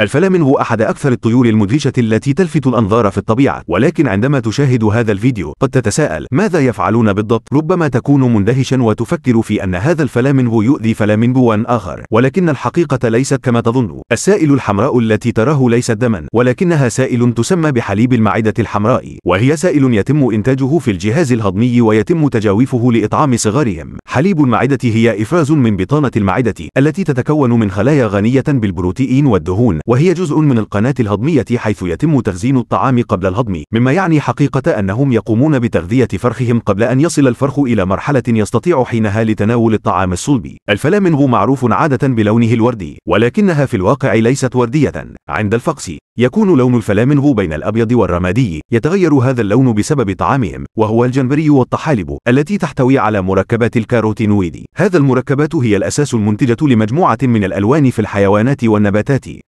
الفلامن هو أحد أكثر الطيور المدهشة التي تلفت الأنظار في الطبيعة، ولكن عندما تشاهد هذا الفيديو قد تتساءل ماذا يفعلون بالضبط؟ ربما تكون مندهشا وتفكر في أن هذا هو يؤذي بوان آخر، ولكن الحقيقة ليست كما تظن. السائل الحمراء التي تراه ليست دما، ولكنها سائل تسمى بحليب المعدة الحمراء، وهي سائل يتم إنتاجه في الجهاز الهضمي ويتم تجاويفه لإطعام صغارهم. حليب المعدة هي إفراز من بطانة المعدة التي تتكون من خلايا غنية بالبروتئين والدهون وهي جزء من القناة الهضمية حيث يتم تخزين الطعام قبل الهضم مما يعني حقيقة أنهم يقومون بتغذية فرخهم قبل أن يصل الفرخ إلى مرحلة يستطيع حينها لتناول الطعام الصلبي الفلامنغو معروف عادة بلونه الوردي ولكنها في الواقع ليست وردية عند الفقس يكون لون الفلامنغو بين الأبيض والرمادي يتغير هذا اللون بسبب طعامهم وهو الجنبري والطحالب التي تحتوي على مركبات الكاروتينويد هذا المركبات هي الأساس المنتجة لمجموعة من الألوان في الحيوانات والنباتات